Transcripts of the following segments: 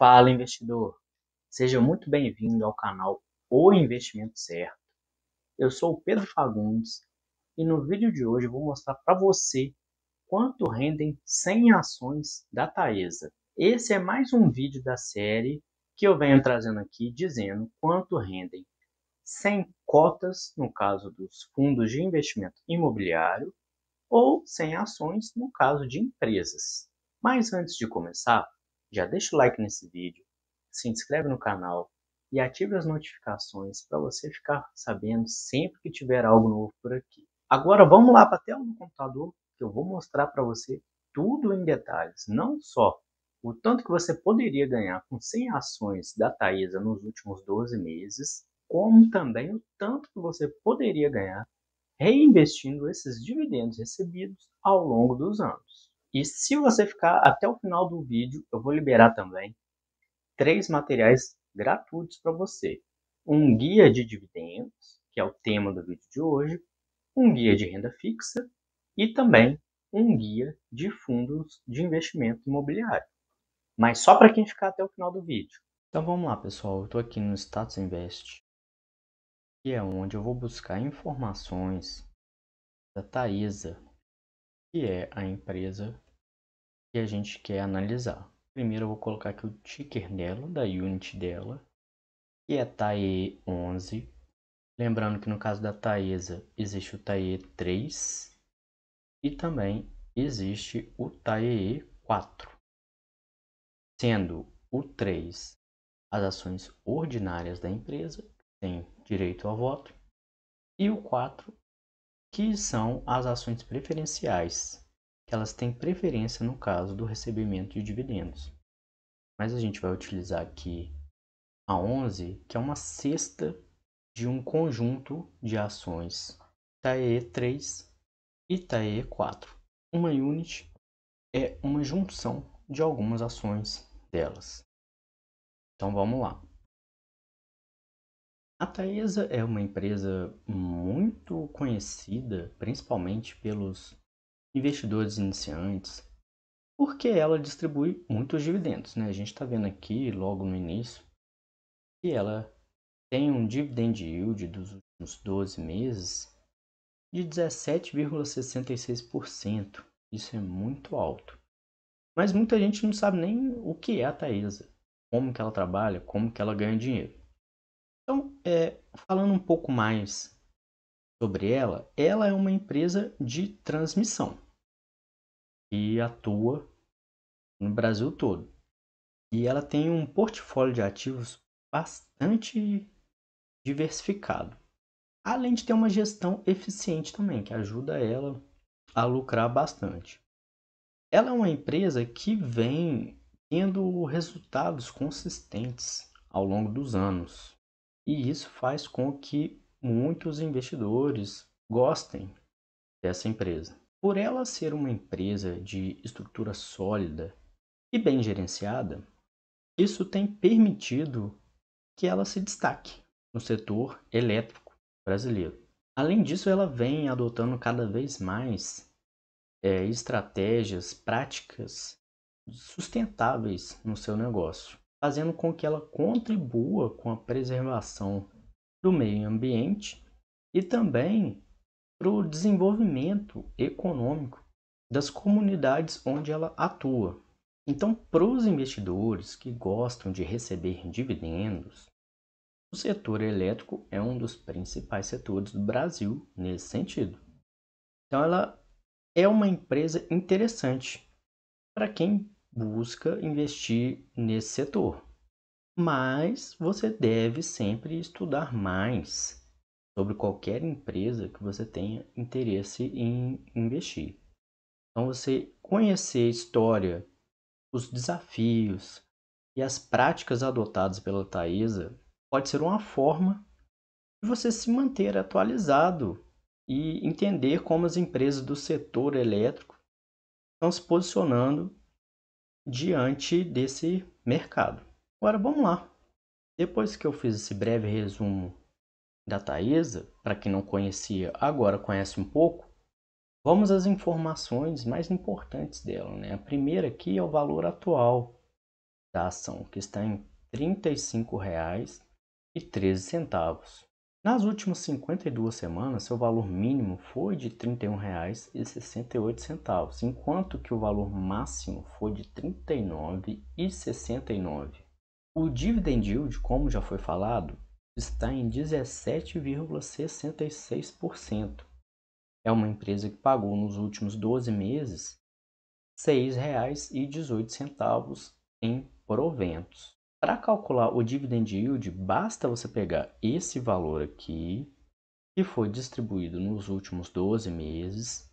Fala, investidor! Seja muito bem-vindo ao canal O Investimento Certo. Eu sou o Pedro Fagundes e no vídeo de hoje vou mostrar para você quanto rendem 100 ações da Taesa. Esse é mais um vídeo da série que eu venho trazendo aqui dizendo quanto rendem 100 cotas, no caso dos fundos de investimento imobiliário, ou 100 ações, no caso de empresas. Mas antes de começar, já deixa o like nesse vídeo, se inscreve no canal e ative as notificações para você ficar sabendo sempre que tiver algo novo por aqui. Agora vamos lá para a tela do computador que eu vou mostrar para você tudo em detalhes, não só o tanto que você poderia ganhar com 100 ações da Taesa nos últimos 12 meses, como também o tanto que você poderia ganhar reinvestindo esses dividendos recebidos ao longo dos anos. E se você ficar até o final do vídeo, eu vou liberar também três materiais gratuitos para você. Um guia de dividendos, que é o tema do vídeo de hoje, um guia de renda fixa e também um guia de fundos de investimento imobiliário. Mas só para quem ficar até o final do vídeo. Então vamos lá, pessoal. Eu estou aqui no Status Invest, que é onde eu vou buscar informações da Taesa, que é a empresa que a gente quer analisar. Primeiro eu vou colocar aqui o ticker dela, da unit dela, que é TAE 11. Lembrando que no caso da Taesa existe o TAE 3 e também existe o TAE 4, sendo o 3 as ações ordinárias da empresa, que tem direito ao voto, e o 4, que são as ações preferenciais, elas têm preferência no caso do recebimento de dividendos. Mas a gente vai utilizar aqui a 11, que é uma cesta de um conjunto de ações TAE tá 3 e TAE 4. Tá uma unit é uma junção de algumas ações delas. Então vamos lá. A Taesa é uma empresa muito conhecida, principalmente pelos investidores iniciantes, porque ela distribui muitos dividendos. Né? A gente está vendo aqui, logo no início, que ela tem um dividend yield dos últimos 12 meses de 17,66%. Isso é muito alto. Mas muita gente não sabe nem o que é a Taesa, como que ela trabalha, como que ela ganha dinheiro. Então, é, falando um pouco mais sobre ela, ela é uma empresa de transmissão e atua no Brasil todo. E ela tem um portfólio de ativos bastante diversificado. Além de ter uma gestão eficiente também, que ajuda ela a lucrar bastante. Ela é uma empresa que vem tendo resultados consistentes ao longo dos anos. E isso faz com que muitos investidores gostem dessa empresa. Por ela ser uma empresa de estrutura sólida e bem gerenciada, isso tem permitido que ela se destaque no setor elétrico brasileiro. Além disso, ela vem adotando cada vez mais é, estratégias, práticas sustentáveis no seu negócio, fazendo com que ela contribua com a preservação do meio ambiente e também para o desenvolvimento econômico das comunidades onde ela atua. Então, para os investidores que gostam de receber dividendos, o setor elétrico é um dos principais setores do Brasil nesse sentido. Então, ela é uma empresa interessante para quem busca investir nesse setor mas você deve sempre estudar mais sobre qualquer empresa que você tenha interesse em investir. Então, você conhecer a história, os desafios e as práticas adotadas pela Taesa pode ser uma forma de você se manter atualizado e entender como as empresas do setor elétrico estão se posicionando diante desse mercado. Agora vamos lá. Depois que eu fiz esse breve resumo da Taesa, para quem não conhecia, agora conhece um pouco, vamos às informações mais importantes dela. Né? A primeira aqui é o valor atual da ação, que está em R$ 35,13. Nas últimas 52 semanas, seu valor mínimo foi de R$ 31,68, enquanto que o valor máximo foi de R$ 39,69. O dividend yield, como já foi falado, está em 17,66%. É uma empresa que pagou nos últimos 12 meses R$ 6,18 em proventos. Para calcular o dividend yield, basta você pegar esse valor aqui, que foi distribuído nos últimos 12 meses,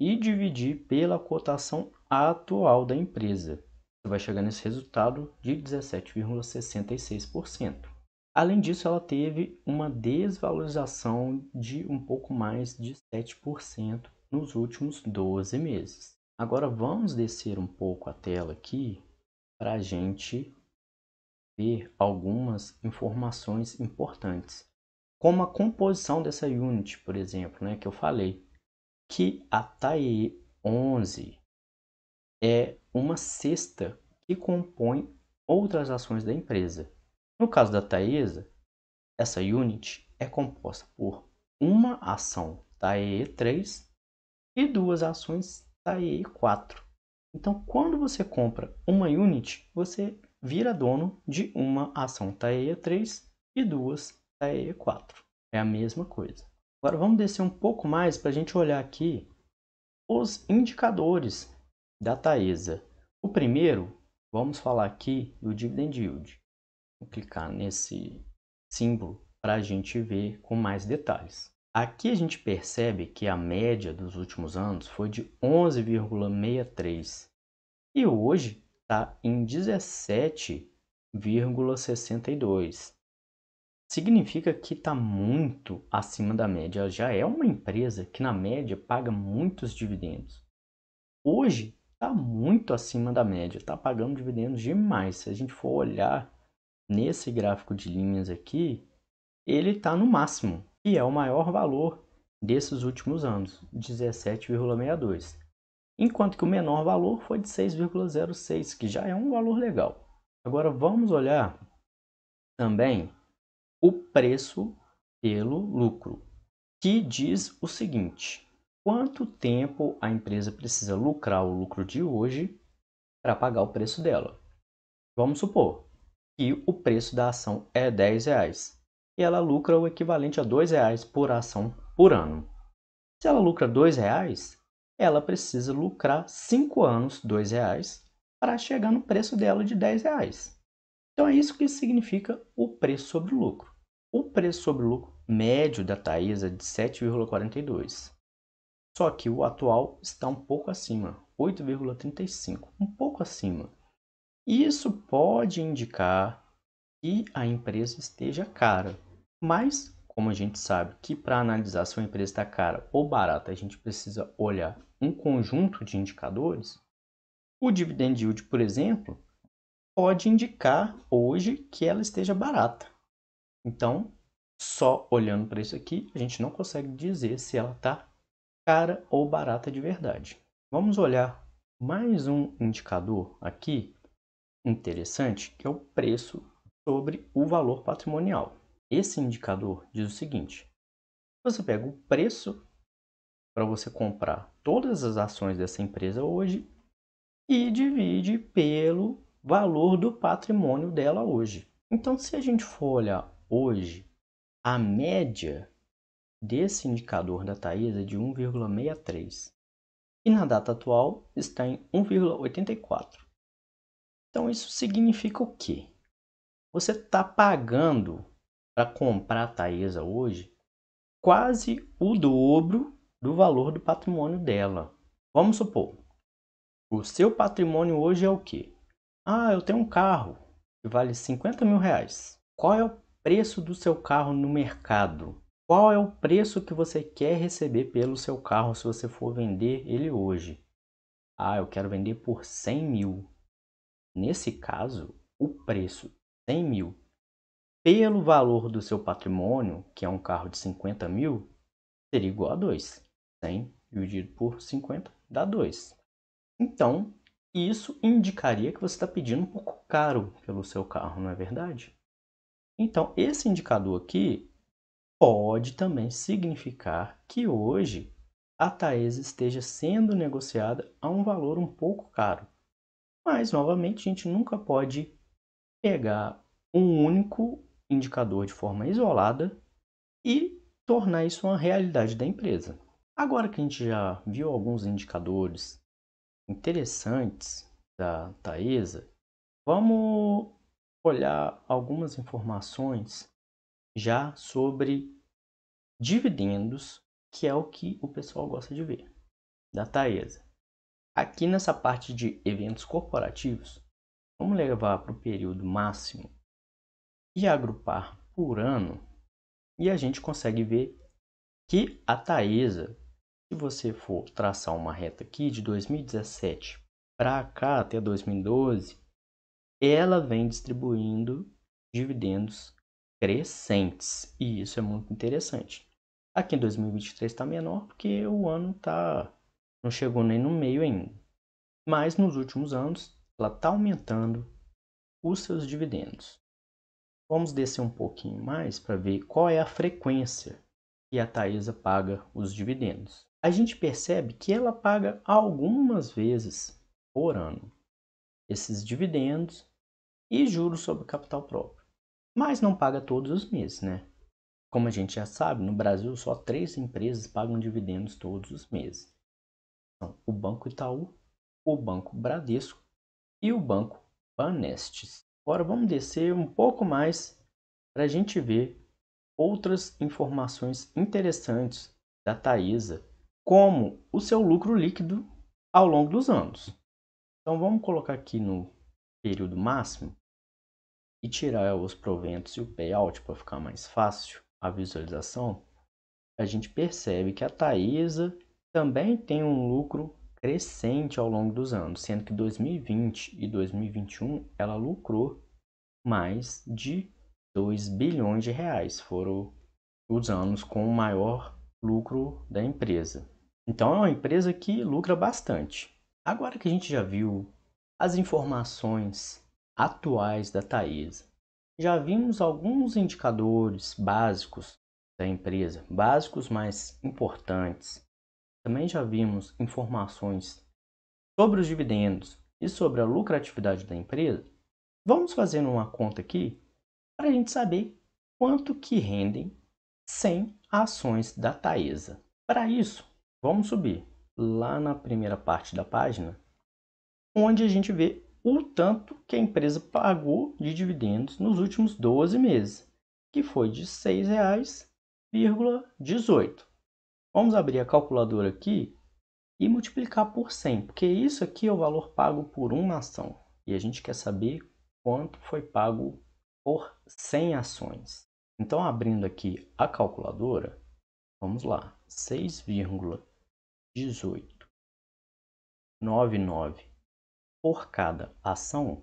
e dividir pela cotação atual da empresa, vai chegar nesse resultado de 17,66%. Além disso, ela teve uma desvalorização de um pouco mais de 7% nos últimos 12 meses. Agora vamos descer um pouco a tela aqui para a gente ver algumas informações importantes, como a composição dessa unit, por exemplo, né, que eu falei, que a TAE 11 é uma cesta que compõe outras ações da empresa. No caso da Taesa, essa unit é composta por uma ação TAE3 e duas ações TAE4. Então, quando você compra uma unit, você vira dono de uma ação TAE3 e duas TAE4. É a mesma coisa. Agora vamos descer um pouco mais para a gente olhar aqui os indicadores da Taesa. O primeiro, vamos falar aqui do dividend yield. Vou clicar nesse símbolo para a gente ver com mais detalhes. Aqui a gente percebe que a média dos últimos anos foi de 11,63 e hoje está em 17,62. Significa que está muito acima da média. Já é uma empresa que, na média, paga muitos dividendos. Hoje está muito acima da média, está pagando dividendos demais. Se a gente for olhar nesse gráfico de linhas aqui, ele está no máximo, que é o maior valor desses últimos anos, 17,62. Enquanto que o menor valor foi de 6,06, que já é um valor legal. Agora vamos olhar também o preço pelo lucro, que diz o seguinte: quanto tempo a empresa precisa lucrar o lucro de hoje para pagar o preço dela. Vamos supor que o preço da ação é 10 reais e ela lucra o equivalente a 2 reais por ação por ano. Se ela lucra 2 reais, ela precisa lucrar 5 anos 2 reais para chegar no preço dela de 10 reais. Então é isso que significa o preço sobre o lucro. O preço sobre o lucro médio da Taesa é de 7,42. Só que o atual está um pouco acima, 8,35, um pouco acima. Isso pode indicar que a empresa esteja cara, mas como a gente sabe que para analisar se uma empresa está cara ou barata, a gente precisa olhar um conjunto de indicadores. O dividend yield, por exemplo, pode indicar hoje que ela esteja barata. Então, só olhando para isso aqui, a gente não consegue dizer se ela está cara ou barata de verdade. Vamos olhar mais um indicador aqui interessante, que é o preço sobre o valor patrimonial. Esse indicador diz o seguinte: você pega o preço para você comprar todas as ações dessa empresa hoje e divide pelo valor do patrimônio dela hoje. Então, se a gente for olhar hoje, a média desse indicador da Taesa é de 1,63 e na data atual está em 1,84. Então isso significa o quê? Você está pagando para comprar a Taesa hoje quase o dobro do valor do patrimônio dela. Vamos supor, o seu patrimônio hoje é o quê? Ah, eu tenho um carro que vale 50 mil reais. Qual é o preço do seu carro no mercado? Qual é o preço que você quer receber pelo seu carro se você for vender ele hoje? Ah, eu quero vender por 100 mil. Nesse caso, o preço 100 mil pelo valor do seu patrimônio, que é um carro de 50 mil, seria igual a 2. 100 dividido por 50 dá 2. Então, isso indicaria que você está pedindo um pouco caro pelo seu carro, não é verdade? Então, esse indicador aqui pode também significar que hoje a Taesa esteja sendo negociada a um valor um pouco caro. Mas, novamente, a gente nunca pode pegar um único indicador de forma isolada e tornar isso uma realidade da empresa. Agora que a gente já viu alguns indicadores interessantes da Taesa, vamos olhar algumas informações já sobre dividendos, que é o que o pessoal gosta de ver, da Taesa. Aqui nessa parte de eventos corporativos, vamos levar para o período máximo e agrupar por ano, e a gente consegue ver que a Taesa, se você for traçar uma reta aqui de 2017 para cá até 2012, ela vem distribuindo dividendos crescentes. E isso é muito interessante. Aqui em 2023 está menor porque o ano tá não chegou nem no meio ainda. Mas nos últimos anos ela está aumentando os seus dividendos. Vamos descer um pouquinho mais para ver qual é a frequência que a Taesa paga os dividendos. A gente percebe que ela paga algumas vezes por ano esses dividendos e juros sobre capital próprio mas não paga todos os meses, né? Como a gente já sabe, no Brasil só três empresas pagam dividendos todos os meses. o Banco Itaú, o Banco Bradesco e o Banco Banestes. Agora vamos descer um pouco mais para a gente ver outras informações interessantes da Taesa, como o seu lucro líquido ao longo dos anos. Então vamos colocar aqui no período máximo e tirar os proventos e o payout para ficar mais fácil a visualização, a gente percebe que a Taesa também tem um lucro crescente ao longo dos anos, sendo que 2020 e 2021 ela lucrou mais de 2 bilhões de reais, foram os anos com o maior lucro da empresa. Então é uma empresa que lucra bastante. Agora que a gente já viu as informações atuais da Taesa. Já vimos alguns indicadores básicos da empresa, básicos mais importantes. Também já vimos informações sobre os dividendos e sobre a lucratividade da empresa. Vamos fazer uma conta aqui para a gente saber quanto que rendem 100 ações da Taesa. Para isso, vamos subir lá na primeira parte da página, onde a gente vê o tanto que a empresa pagou de dividendos nos últimos 12 meses, que foi de R$ 6,18. Vamos abrir a calculadora aqui e multiplicar por 100, porque isso aqui é o valor pago por uma ação. E a gente quer saber quanto foi pago por 100 ações. Então, abrindo aqui a calculadora, vamos lá, 6,1899 por cada ação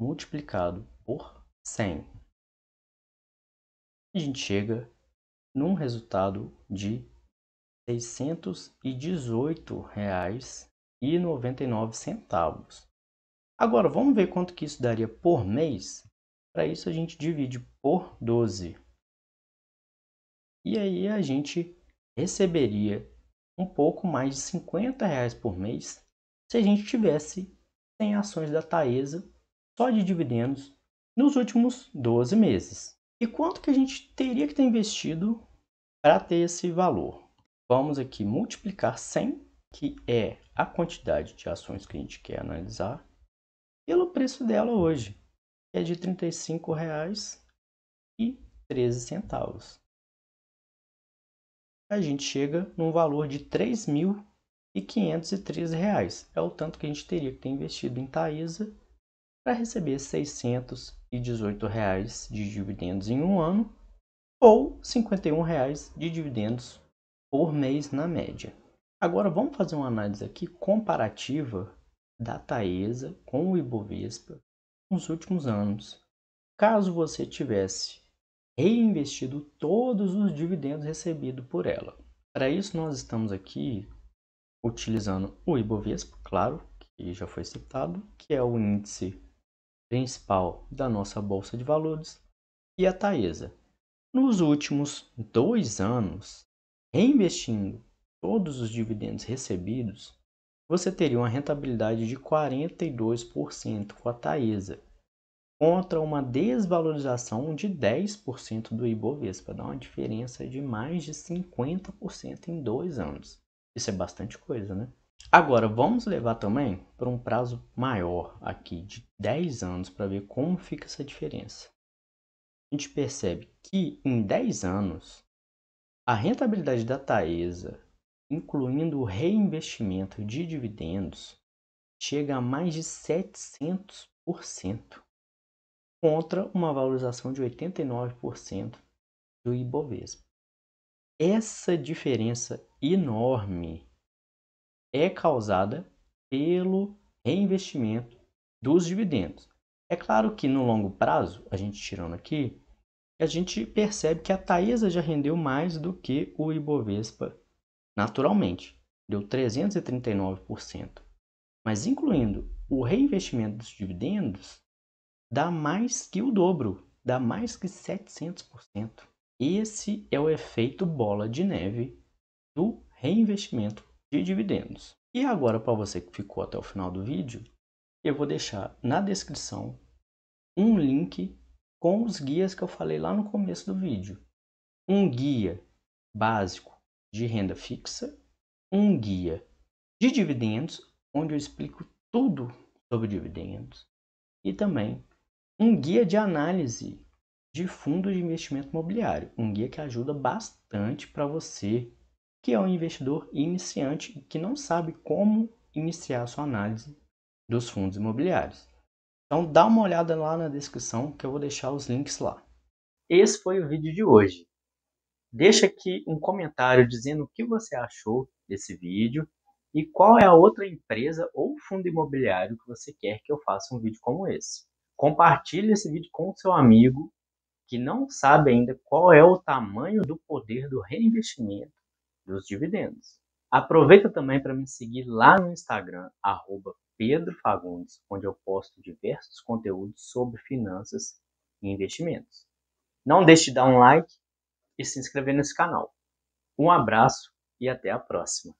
multiplicado por 100. A gente chega num resultado de R$ 618,99. Agora, vamos ver quanto que isso daria por mês? Para isso, a gente divide por 12. E aí, a gente receberia um pouco mais de 50 reais por mês se a gente tivesse tem ações da Taesa só de dividendos nos últimos 12 meses. E quanto que a gente teria que ter investido para ter esse valor? Vamos aqui multiplicar 100, que é a quantidade de ações que a gente quer analisar, pelo preço dela hoje, que é de R$ 35,13. A gente chega num valor de R$ 3.000 e 513 reais. É o tanto que a gente teria que ter investido em Taesa para receber 618 reais de dividendos em um ano ou 51 reais de dividendos por mês na média. Agora vamos fazer uma análise aqui comparativa da Taesa com o Ibovespa nos últimos anos. Caso você tivesse reinvestido todos os dividendos recebidos por ela. Para isso nós estamos aqui utilizando o Ibovespa, claro, que já foi citado, que é o índice principal da nossa Bolsa de Valores, e a Taesa. Nos últimos dois anos, reinvestindo todos os dividendos recebidos, você teria uma rentabilidade de 42% com a Taesa, contra uma desvalorização de 10% do Ibovespa, dá uma diferença de mais de 50% em dois anos. Isso é bastante coisa, né? Agora, vamos levar também para um prazo maior aqui, de 10 anos, para ver como fica essa diferença. A gente percebe que em 10 anos, a rentabilidade da Taesa, incluindo o reinvestimento de dividendos, chega a mais de 700%, contra uma valorização de 89% do Ibovespa. Essa diferença enorme é causada pelo reinvestimento dos dividendos. É claro que no longo prazo, a gente tirando aqui, a gente percebe que a Taesa já rendeu mais do que o Ibovespa naturalmente, deu 339%. Mas incluindo o reinvestimento dos dividendos, dá mais que o dobro, dá mais que 700%. Esse é o efeito bola de neve do reinvestimento de dividendos. E agora, para você que ficou até o final do vídeo, eu vou deixar na descrição um link com os guias que eu falei lá no começo do vídeo. Um guia básico de renda fixa, um guia de dividendos, onde eu explico tudo sobre dividendos, e também um guia de análise de fundo de investimento imobiliário, um guia que ajuda bastante para você que é um investidor iniciante que não sabe como iniciar sua análise dos fundos imobiliários. Então dá uma olhada lá na descrição que eu vou deixar os links lá. Esse foi o vídeo de hoje. Deixa aqui um comentário dizendo o que você achou desse vídeo e qual é a outra empresa ou fundo imobiliário que você quer que eu faça um vídeo como esse. Compartilhe esse vídeo com o seu amigo que não sabe ainda qual é o tamanho do poder do reinvestimento dos dividendos. Aproveita também para me seguir lá no Instagram, @pedrofagundes, onde eu posto diversos conteúdos sobre finanças e investimentos. Não deixe de dar um like e se inscrever nesse canal. Um abraço e até a próxima!